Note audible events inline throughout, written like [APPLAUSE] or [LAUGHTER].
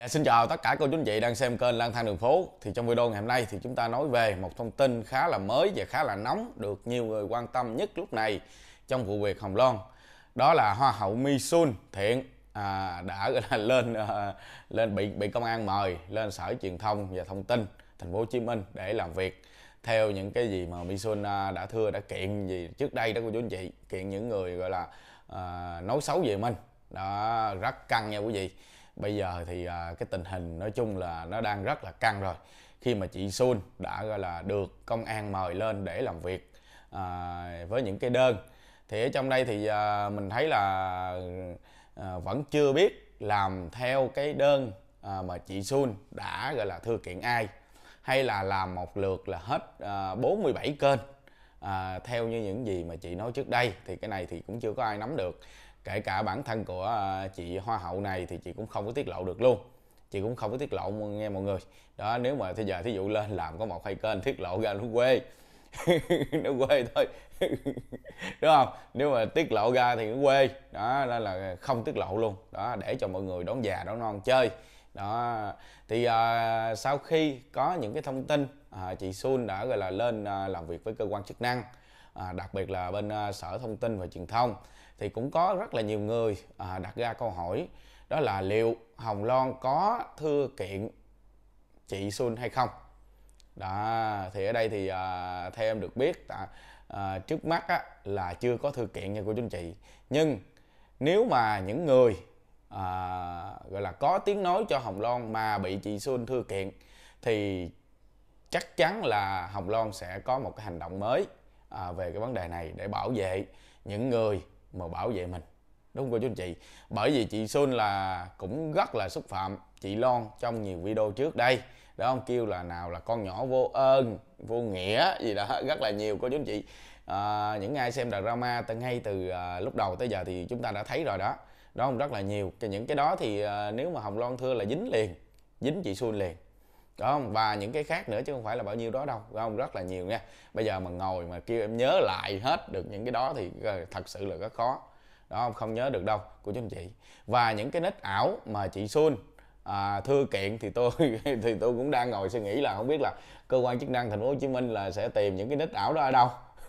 Dạ, xin chào tất cả cô chú anh chị đang xem kênh lang thang đường phố thì trong video ngày hôm nay thì chúng ta nói về một thông tin khá là mới và khá là nóng được nhiều người quan tâm nhất lúc này trong vụ việc hồng loan đó là hoa hậu mi sun thiện à, đã là lên à, lên bị bị công an mời lên sở truyền thông và thông tin thành phố hồ chí minh để làm việc theo những cái gì mà mi sun à, đã thưa đã kiện gì trước đây đó cô chú anh chị kiện những người gọi là à, nói xấu về mình đó rất căng nha quý vị bây giờ thì à, cái tình hình nói chung là nó đang rất là căng rồi khi mà chị Sun đã gọi là được công an mời lên để làm việc à, với những cái đơn thì ở trong đây thì à, mình thấy là à, vẫn chưa biết làm theo cái đơn à, mà chị Sun đã gọi là thư kiện ai hay là làm một lượt là hết à, 47 kênh à, theo như những gì mà chị nói trước đây thì cái này thì cũng chưa có ai nắm được kể cả bản thân của à, chị hoa hậu này thì chị cũng không có tiết lộ được luôn chị cũng không có tiết lộ nghe mọi người đó nếu mà bây giờ thí dụ lên làm có một hai kênh tiết lộ ra nó quê nó [LAUGHS] quê thôi [LAUGHS] đúng không nếu mà tiết lộ ra thì nó quê đó nên là không tiết lộ luôn đó để cho mọi người đón già đón non chơi đó thì uh, sau khi có những cái thông tin uh, chị Sun đã gọi là lên uh, làm việc với cơ quan chức năng à, đặc biệt là bên à, sở thông tin và truyền thông thì cũng có rất là nhiều người à, đặt ra câu hỏi đó là liệu hồng loan có thư kiện chị xuân hay không đó thì ở đây thì à, theo em được biết à, à, trước mắt á, là chưa có thư kiện nha cô chú chị nhưng nếu mà những người à, gọi là có tiếng nói cho hồng loan mà bị chị xuân thư kiện thì chắc chắn là hồng loan sẽ có một cái hành động mới à, về cái vấn đề này để bảo vệ những người mà bảo vệ mình đúng không cô chú anh chị bởi vì chị xuân là cũng rất là xúc phạm chị Loan trong nhiều video trước đây đó không kêu là nào là con nhỏ vô ơn vô nghĩa gì đó [LAUGHS] rất là nhiều cô chú anh chị à, những ai xem drama từ ngay từ à, lúc đầu tới giờ thì chúng ta đã thấy rồi đó đó không rất là nhiều Cho những cái đó thì à, nếu mà hồng loan thưa là dính liền dính chị xuân liền đúng không và những cái khác nữa chứ không phải là bao nhiêu đó đâu đúng không rất là nhiều nha bây giờ mà ngồi mà kêu em nhớ lại hết được những cái đó thì ờ, thật sự là rất khó đó không không nhớ được đâu của chú anh chị và những cái nick ảo mà chị Xuân à, thư kiện thì tôi [LAUGHS] thì tôi cũng đang ngồi suy nghĩ là không biết là cơ quan chức năng thành phố Hồ Chí Minh là sẽ tìm những cái nick ảo đó ở đâu [LAUGHS]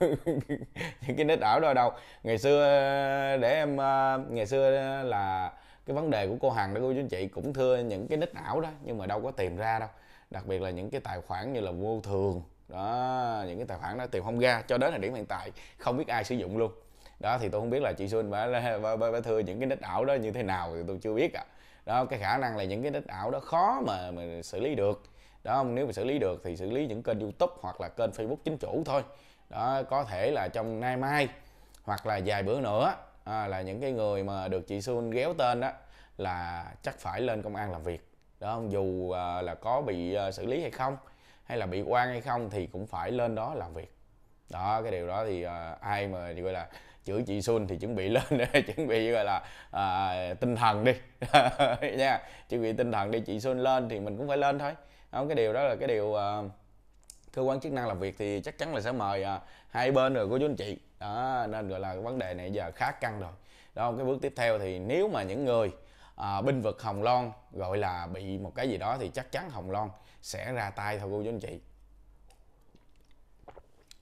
những cái nick ảo đó ở đâu ngày xưa ờ, để em ờ, ngày xưa là cái vấn đề của cô Hằng đó cô chú anh chị cũng thưa những cái nick ảo đó nhưng mà đâu có tìm ra đâu đặc biệt là những cái tài khoản như là vô thường đó những cái tài khoản đó tiền không ra cho đến thời điểm hiện tại không biết ai sử dụng luôn đó thì tôi không biết là chị xuân bà, bà, bà, bà thưa những cái nick ảo đó như thế nào thì tôi chưa biết ạ à. đó cái khả năng là những cái nick ảo đó khó mà mà xử lý được đó nếu mà xử lý được thì xử lý những kênh youtube hoặc là kênh facebook chính chủ thôi đó có thể là trong nay mai hoặc là vài bữa nữa à, là những cái người mà được chị xuân ghéo tên đó là chắc phải lên công an làm việc đó không dù à, là có bị à, xử lý hay không hay là bị quan hay không thì cũng phải lên đó làm việc đó cái điều đó thì à, ai mà gọi là chửi chị Xuân thì chuẩn bị [LAUGHS] lên để chuẩn bị gọi là à, tinh thần đi [LAUGHS] nha chuẩn bị tinh thần đi chị Xuân lên thì mình cũng phải lên thôi không cái điều đó là cái điều à, cơ quan chức năng làm việc thì chắc chắn là sẽ mời à, hai bên rồi của chú anh chị đó nên gọi là vấn đề này giờ khá căng rồi đó cái bước tiếp theo thì nếu mà những người à, binh vực hồng loan gọi là bị một cái gì đó thì chắc chắn hồng loan sẽ ra tay thôi cô chú anh chị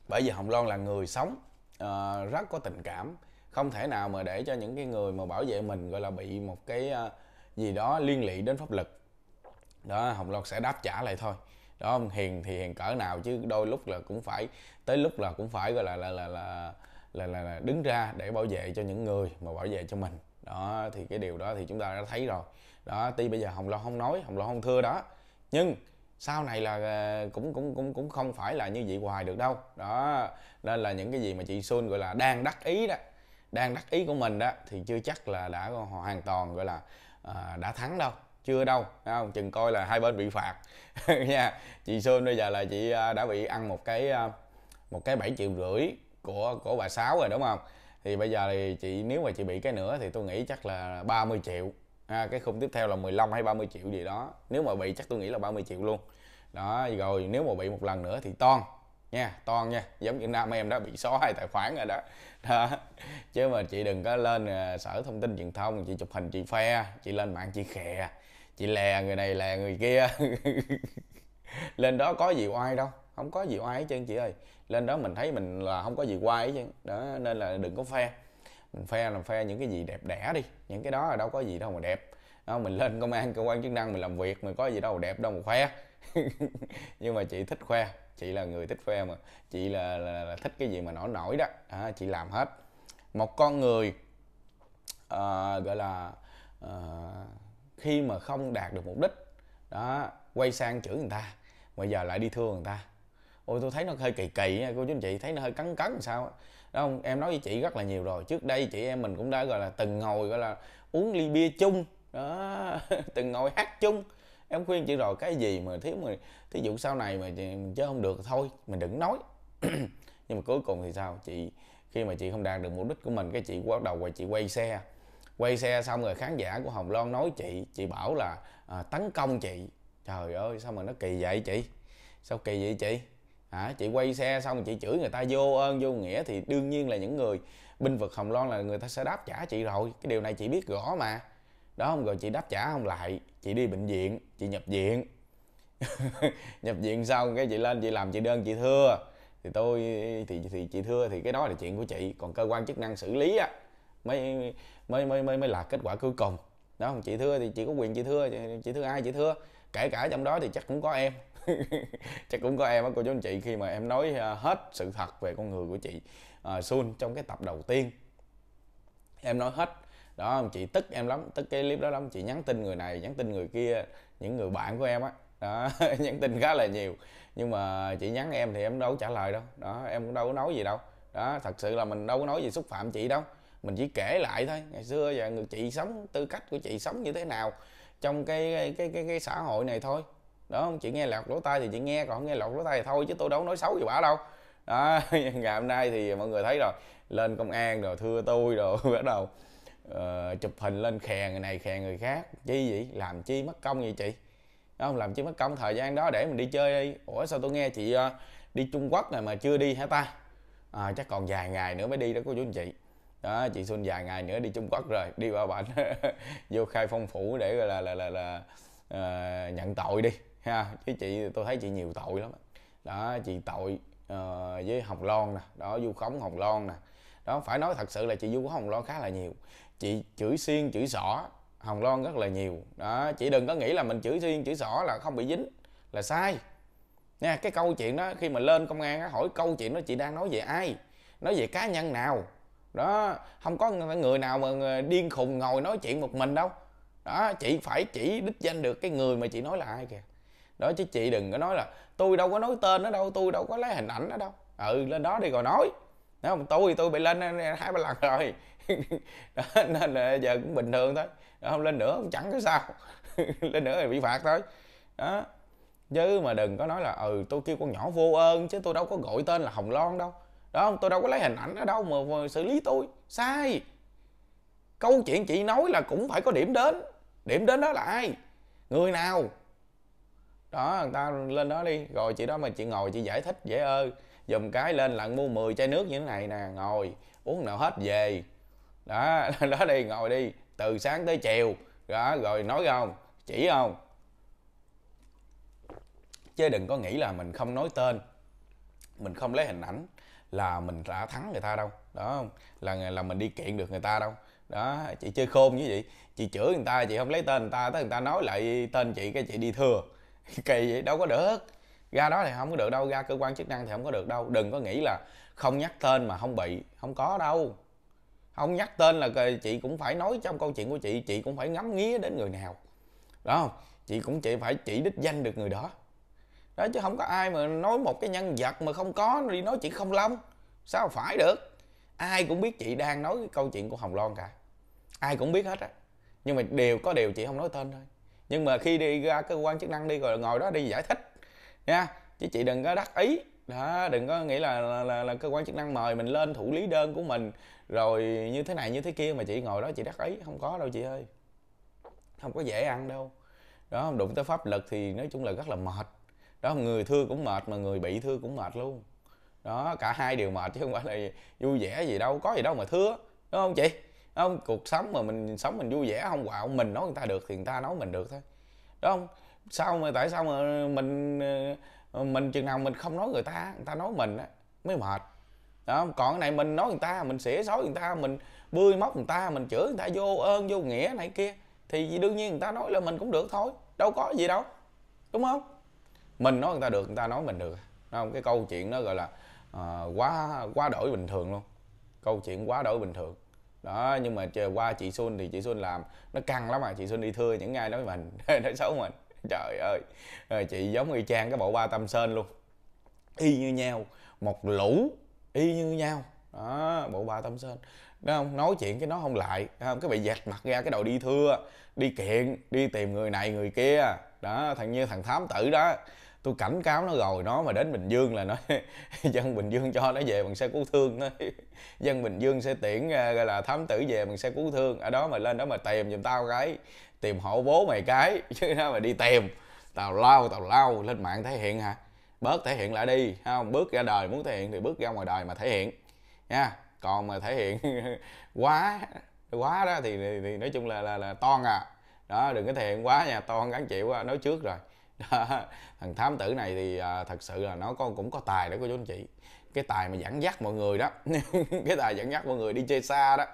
bởi vì hồng loan là người sống à, rất có tình cảm không thể nào mà để cho những cái người mà bảo vệ mình gọi là bị một cái à, gì đó liên lụy đến pháp lực đó hồng loan sẽ đáp trả lại thôi đó ông hiền thì hiền cỡ nào chứ đôi lúc là cũng phải tới lúc là cũng phải gọi là là là là là, là, là đứng ra để bảo vệ cho những người mà bảo vệ cho mình đó thì cái điều đó thì chúng ta đã thấy rồi đó tuy bây giờ hồng loan không nói hồng loan không thưa đó nhưng sau này là à, cũng cũng cũng cũng không phải là như vậy hoài được đâu đó nên là những cái gì mà chị xuân gọi là đang đắc ý đó đang đắc ý của mình đó thì chưa chắc là đã hoàn toàn gọi là à, đã thắng đâu chưa đâu không chừng coi là hai bên bị phạt [LAUGHS] nha chị xuân bây giờ là chị à, đã bị ăn một cái à, một cái bảy triệu rưỡi của của bà sáu rồi đúng không thì bây giờ thì chị nếu mà chị bị cái nữa thì tôi nghĩ chắc là 30 triệu à, cái khung tiếp theo là 15 hay 30 triệu gì đó nếu mà bị chắc tôi nghĩ là 30 triệu luôn đó rồi nếu mà bị một lần nữa thì toan nha toan nha giống như nam em đã bị xóa hai tài khoản rồi đó. đó chứ mà chị đừng có lên à, sở thông tin truyền thông chị chụp hình chị phe chị lên mạng chị khè chị lè người này lè người kia [LAUGHS] lên đó có gì oai đâu không có gì oai hết trơn chị ơi lên đó mình thấy mình là không có gì oai hết trơn đó nên là đừng có phe mình phe là phe những cái gì đẹp đẽ đi những cái đó là đâu có gì đâu mà đẹp đó, mình lên công an cơ quan chức năng mình làm việc mình có gì đâu mà đẹp đâu mà khoe [LAUGHS] nhưng mà chị thích khoe chị là người thích khoe mà chị là, là, là thích cái gì mà nổi nổi đó à, chị làm hết một con người uh, gọi là uh, khi mà không đạt được mục đích đó quay sang chửi người ta bây giờ lại đi thương người ta ôi tôi thấy nó hơi kỳ kỳ nha cô chú anh chị thấy nó hơi cắn cắn sao đó không em nói với chị rất là nhiều rồi trước đây chị em mình cũng đã gọi là từng ngồi gọi là uống ly bia chung đó [LAUGHS] từng ngồi hát chung em khuyên chị rồi cái gì mà thiếu mà thí dụ sau này mà chị, mình chơi không được thôi mình đừng nói [CLEARS THROAT] nhưng mà cuối cùng thì sao chị khi mà chị không đạt được mục đích của mình cái chị bắt đầu và chị quay xe quay xe xong rồi khán giả của hồng loan nói chị chị bảo là à, tấn công chị trời ơi sao mà nó kỳ vậy chị sao kỳ vậy chị hả chị quay xe xong chị chửi người ta vô ơn vô nghĩa thì đương nhiên là những người binh vực hồng loan là người ta sẽ đáp trả chị rồi cái điều này chị biết rõ mà đó không rồi chị đáp trả không lại chị đi bệnh viện chị nhập viện [LAUGHS] nhập viện xong cái chị lên chị làm chị đơn chị thưa thì tôi thì thì chị thưa thì cái đó là chuyện của chị còn cơ quan chức năng xử lý á mới mới mới mới mới là kết quả cuối cùng đó không chị thưa thì chị có quyền chị thưa chị, chị thưa ai chị thưa kể cả trong đó thì chắc cũng có em [LAUGHS] chắc cũng có em á cô chú anh chị khi mà em nói à, hết sự thật về con người của chị uh, Sun trong cái tập đầu tiên em nói hết đó chị tức em lắm tức cái clip đó lắm chị nhắn tin người này nhắn tin người kia những người bạn của em á đó [LAUGHS] nhắn tin khá là nhiều nhưng mà chị nhắn em thì em đâu có trả lời đâu đó em cũng đâu có nói gì đâu đó thật sự là mình đâu có nói gì xúc phạm chị đâu mình chỉ kể lại thôi ngày xưa và người chị sống tư cách của chị sống như thế nào trong cái cái cái cái xã hội này thôi đó không chị nghe lọt lỗ tai thì chị nghe còn không nghe lọt lỗ tai thì thôi chứ tôi đâu nói xấu gì bả đâu đó [LAUGHS] ngày hôm nay thì mọi người thấy rồi lên công an rồi thưa tôi rồi [LAUGHS] bắt đầu uh, chụp hình lên khè người này khè người khác chi vậy làm chi mất công vậy chị đó, không làm chi mất công thời gian đó để mình đi chơi đi ủa sao tôi nghe chị uh, đi trung quốc này mà chưa đi hả ta à, chắc còn vài ngày nữa mới đi đó cô chú anh chị đó chị xuân vài ngày nữa đi trung quốc rồi đi qua bệnh [LAUGHS] vô khai phong phủ để là là là, là uh, nhận tội đi ha chứ chị tôi thấy chị nhiều tội lắm đó chị tội uh, với hồng loan nè đó vu khống hồng loan nè đó phải nói thật sự là chị vu khống hồng loan khá là nhiều chị chửi xiên chửi xỏ hồng loan rất là nhiều đó chị đừng có nghĩ là mình chửi xiên chửi xỏ là không bị dính là sai nha cái câu chuyện đó khi mà lên công an hỏi câu chuyện đó chị đang nói về ai nói về cá nhân nào đó không có người nào mà điên khùng ngồi nói chuyện một mình đâu đó chị phải chỉ đích danh được cái người mà chị nói là ai kìa đó chứ chị đừng có nói là tôi đâu có nói tên nó đâu tôi đâu có lấy hình ảnh nó đâu ừ lên đó đi rồi nói nếu không tôi tôi bị lên hai ba lần rồi [LAUGHS] đó, nên là giờ cũng bình thường thôi đó, không lên nữa cũng chẳng có sao [LAUGHS] lên nữa thì bị phạt thôi đó chứ mà đừng có nói là ừ tôi kêu con nhỏ vô ơn chứ tôi đâu có gọi tên là hồng loan đâu đó không tôi đâu có lấy hình ảnh ở đâu mà, mà xử lý tôi sai câu chuyện chị nói là cũng phải có điểm đến điểm đến đó là ai người nào đó người ta lên đó đi rồi chị đó mà chị ngồi chị giải thích dễ ơi dùm cái lên lặn mua 10 chai nước như thế này nè ngồi uống nào hết về đó [LAUGHS] đó đi ngồi đi từ sáng tới chiều đó rồi nói không chỉ không chứ đừng có nghĩ là mình không nói tên mình không lấy hình ảnh là mình đã thắng người ta đâu đó không là là mình đi kiện được người ta đâu đó chị chơi khôn như vậy chị chửi người ta chị không lấy tên người ta tới người ta nói lại tên chị cái chị đi thừa [LAUGHS] kỳ vậy đâu có được ra đó thì không có được đâu ra cơ quan chức năng thì không có được đâu đừng có nghĩ là không nhắc tên mà không bị không có đâu không nhắc tên là chị cũng phải nói trong câu chuyện của chị chị cũng phải ngắm nghía đến người nào đó không chị cũng chị phải chỉ đích danh được người đó đó chứ không có ai mà nói một cái nhân vật mà không có đi nói chuyện không long sao phải được ai cũng biết chị đang nói cái câu chuyện của hồng loan cả ai cũng biết hết á nhưng mà đều có điều chị không nói tên thôi nhưng mà khi đi ra cơ quan chức năng đi rồi ngồi đó đi giải thích nha chứ chị đừng có đắc ý đó đừng có nghĩ là là, là là cơ quan chức năng mời mình lên thủ lý đơn của mình rồi như thế này như thế kia mà chị ngồi đó chị đắc ý không có đâu chị ơi không có dễ ăn đâu đó đụng tới pháp luật thì nói chung là rất là mệt đó người thưa cũng mệt mà người bị thưa cũng mệt luôn đó cả hai đều mệt chứ không phải là vui vẻ gì đâu có gì đâu mà thưa đúng không chị không cuộc sống mà mình sống mình vui vẻ không quạo mình nói người ta được thì người ta nói mình được thôi đúng không sao mà tại sao mà mình ờ, mình chừng nào mình không nói người ta người ta nói mình á mới mệt đó còn cái này mình nói người ta mình xỉa xói người ta mình bươi móc người ta mình chửi người ta vô ơn vô nghĩa này kia thì đương nhiên người ta nói là mình cũng được thôi đâu có gì đâu đúng không mình nói người ta được người ta nói mình được đúng không cái câu chuyện đó gọi là uh, quá quá đổi bình thường luôn câu chuyện quá đổi bình thường đó nhưng mà chờ qua chị xuân thì chị xuân làm nó căng lắm mà chị xuân đi thưa những ngày nói mình [LAUGHS] nói xấu mình trời ơi chị giống y chang cái bộ ba tâm sơn luôn y như nhau một lũ y như nhau đó bộ ba tâm sơn đó không nói chuyện cái nó không lại không cái bị dẹt mặt ra cái đầu đi thưa đi kiện đi tìm người này người kia đó thằng như thằng thám tử đó tôi cảnh cáo nó rồi nó mà đến bình dương là nó [LAUGHS] dân bình dương cho nó về bằng xe cứu thương nó [LAUGHS] dân bình dương sẽ tiễn à, gọi là thám tử về bằng xe cứu thương ở đó mà lên đó mà tìm giùm tao cái tìm hộ bố mày cái [LAUGHS] chứ nó mà đi tìm tào lao tào lao lên mạng thể hiện hả bớt thể hiện lại đi không bước ra đời muốn thể hiện thì bước ra ngoài đời mà thể hiện nha còn mà thể hiện quá quá đó thì, thì, thì nói chung là là, là toan à đó đừng có thể hiện quá nha toan gắn chịu quá nói trước rồi đó. [LAUGHS] thằng thám tử này thì à, thật sự là nó con cũng có tài đó cô chú anh chị cái tài mà dẫn dắt mọi người đó [LAUGHS] cái tài dẫn dắt mọi người đi chơi xa đó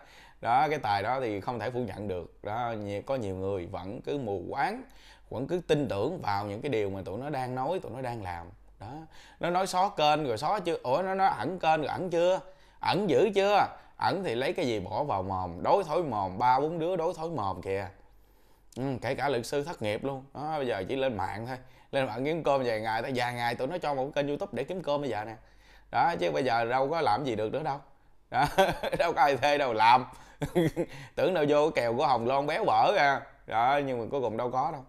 đó cái tài đó thì không thể phủ nhận được đó có nhiều người vẫn cứ mù quáng vẫn cứ tin tưởng vào những cái điều mà tụi nó đang nói tụi nó đang làm đó nó nói xóa kênh rồi xóa chưa ủa nó nói ẩn kênh rồi ẩn chưa ẩn dữ chưa ẩn thì lấy cái gì bỏ vào mồm đối thối mồm ba bốn đứa đối thối mồm kìa ừ, kể cả luật sư thất nghiệp luôn đó bây giờ chỉ lên mạng thôi lên mạng kiếm cơm vài ngày tới vài ngày tụi nó cho một kênh youtube để kiếm cơm bây giờ nè đó chứ bây giờ đâu có làm gì được nữa đâu đó, [LAUGHS] đâu có ai thuê đâu làm [LAUGHS] tưởng đâu vô cái kèo của hồng loan béo bở ra đó nhưng mà cuối cùng đâu có đâu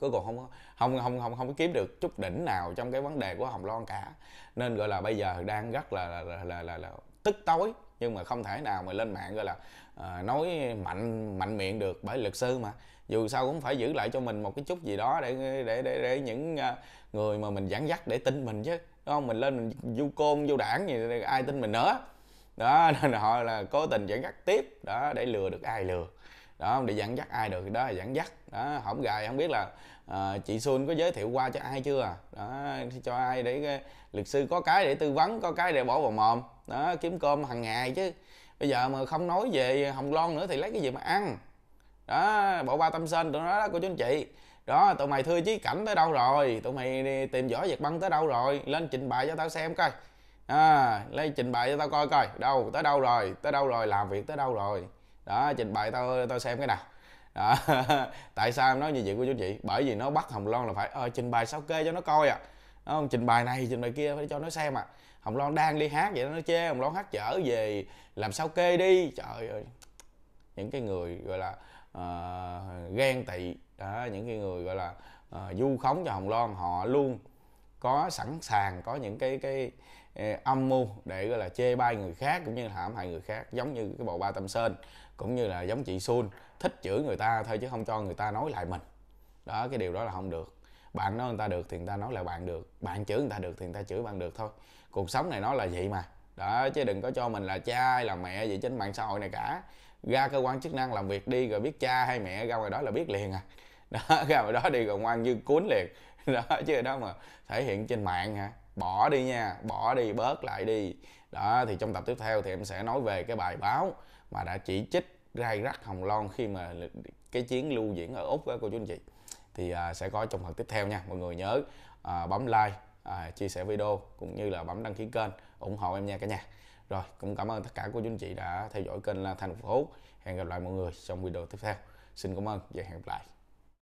cuối cùng không có không không không không có kiếm được chút đỉnh nào trong cái vấn đề của hồng loan cả nên gọi là bây giờ đang rất là là là là, là, là tức tối nhưng mà không thể nào mà lên mạng gọi là uh, nói mạnh mạnh miệng được bởi luật sư mà dù sao cũng phải giữ lại cho mình một cái chút gì đó để để để, để những ờ, người mà mình dẫn dắt để tin mình chứ đúng không mình lên mình du côn du đảng gì ai tin mình nữa đó [LAUGHS] nên họ là cố tình dẫn dắt tiếp đó để lừa được ai lừa đó để dẫn dắt ai được đó là dẫn dắt đó hổng gài không biết là uh, chị xuân có giới thiệu qua cho ai chưa đó cho ai để uh, luật sư có cái để tư vấn có cái để bỏ vào mồm đó kiếm cơm hàng ngày chứ bây giờ mà không nói về hồng loan nữa thì lấy cái gì mà ăn đó bộ ba tâm sinh tụi nó đó, cô chú anh chị đó tụi mày thưa chí cảnh tới đâu rồi tụi mày đi tìm võ giật băng tới đâu rồi lên trình bày cho tao xem coi à, lên trình bày cho tao coi coi đâu tới đâu rồi tới đâu rồi làm việc tới đâu rồi đó trình bày tao tao xem cái nào đó. [LAUGHS] tại sao em nói như vậy của chú chị bởi vì nó bắt hồng loan là phải ờ, trình bày sao kê cho nó coi à đó, trình bày này trình bày kia phải cho nó xem à hồng loan đang đi hát vậy đó nó chê hồng loan hát chở về làm sao kê đi trời ơi những cái người gọi là uh, ghen tị đó, những cái người gọi là uh, ờ, du khống cho hồng loan họ luôn có sẵn sàng có những cái cái ờ, âm mưu để gọi là chê bai người khác cũng như là hãm hại người khác giống như cái bộ ba tâm sơn cũng như là giống chị xuân thích chửi người ta thôi chứ không cho người ta nói lại mình đó cái điều đó là không được bạn nói người ta được thì người ta nói lại bạn được bạn chửi người ta được thì người ta chửi bạn được thôi cuộc sống này nó là vậy mà đó chứ đừng có cho mình là cha hay là mẹ gì trên mạng xã hội này cả ra cơ quan chức năng làm việc đi rồi biết cha hay mẹ ra ngoài đó là biết liền à [LAUGHS] đó ra ngoài đó đi rồi ngoan như cuốn liền [LAUGHS] đó chứ đó mà thể hiện trên mạng hả bỏ đi nha bỏ đi bớt lại đi đó thì trong tập tiếp theo thì em sẽ nói về cái bài báo mà đã chỉ trích gai rắc hồng loan khi mà cái chuyến lưu diễn ở úc đó cô chú anh chị thì à, sẽ có trong phần tiếp theo nha mọi người nhớ à, bấm like à, chia sẻ video cũng như là bấm đăng ký kênh ủng hộ em nha cả nhà rồi cũng cảm ơn tất cả cô chú anh chị đã theo dõi kênh là thành phố hẹn gặp lại mọi người trong video tiếp theo xin cảm ơn và hẹn gặp lại